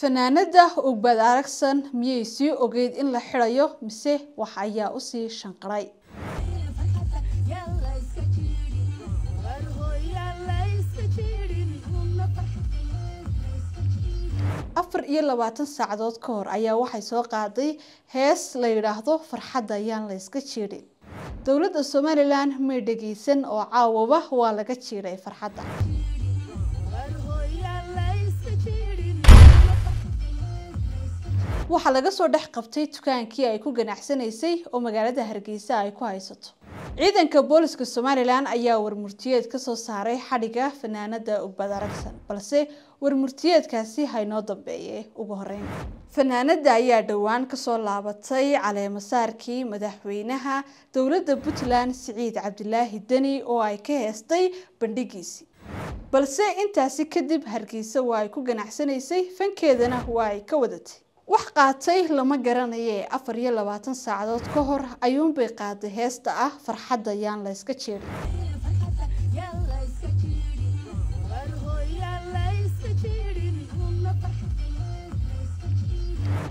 fanaanada ugbaad aragsan miyay sii ogeyd in la xidhayo mise wax ayaa usii shanqaray afar iyo labaatan saacadood ka hor ayaa waxay soo qaaday hees la yidhaahdo farxadda ayaan la yska jiidhin dowladda somalilan may dhageysan oo caawaba waa laga jiiray farxadda waxaa laga soo dhex qabtay tukaankii ay ku ganacsanaysay oo magaalada hargeysa ay ku haysato ciidanka booliska somalilan ayaa warmurtiyeed ka soo saaray xadhiga fanaanada ugbad aragsan balse warmurtiyeedkaasi haynoo dambeeye ugu horeyn fanaanada ayaa dhowaan kasoo laabatay caleemasaarkii madaxweynaha dowladda puntland siciid cabdilaahi deni oo ay ka heestay bandhigiisii balse intaasi kadib hargeysa waa ay ku ganacsanaysay fankeedana waa ay ka wadatay wax qaatay lama garanaye afar iyo labaatan saacadood ka hor ayuunbay qaaday heesta ah farxadda yaan layska yska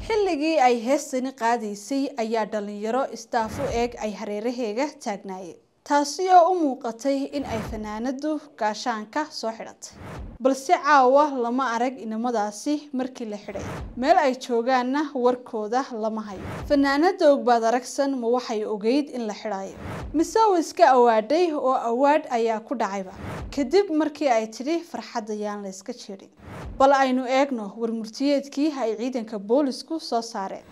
xilligii ay heestani qaadaysay ayaa dhalinyaro istaaf u eeg ay hareeraheega taagnaayeen taasi oo u muuqatay in ay fanaanadu gaashaanka soo xidhatay balse caawa lama arag inamadaasi markii la xidhay meel ay joogaanna warkooda lama hayo fanaanada ogbaad aragsan ma waxay ogeyd in la xidhayo mise uu iska awaadhay oo awaadh ayaa ku dhacayba kadib markii ay tidhi farxad ayaan la iska jeedhin bal aynu eegno warmurtiyeedkii ay ciidanka booliisku soo saareen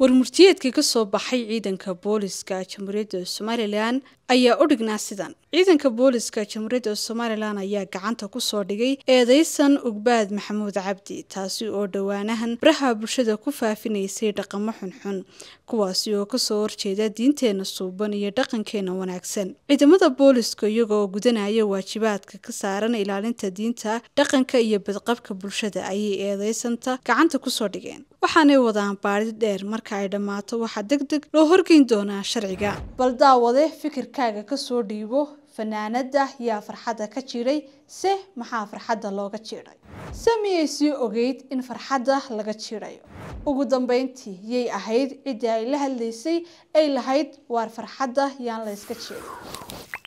warmurtiyeedkii ka soo baxay ciidanka booliska jamhuuriyadda somalilan ayaa u dhignaa sidan ciidanka booliska jamhuuriyadda somalilan ayaa gacanta ku soo dhigay eedaysan ugbaad maxamuud cabdi taasi oo dhowaanahan baraha bulshada ku faafinaysay dhaqamo xunxun kuwaasi oo kasoo horjeeda diinteenna suuban iyo dhaqankeena wanaagsan ciidamada booliska iyagoo gudanaya waajibaadka ka saaran ilaalinta diinta dhaqanka iyo badqabka bulshada ayay eedeysanta gacanta kusoo dhigeen waxaanay wadaan baadi dheer marka ay dhammaato waxaa deg deg loo horgeyn doonaa sharciga bal daawade fikirka warkaaga kasoo dhiibo fanaanada yaa farxadda ka jiray se maxaa farxadda looga se samiyay sii ogeyd in farxadda laga jiidayo ugu dambeyntii yay ahayd ciddii ay la hadlaysay ay lahayd waar farxadda yaan layska yska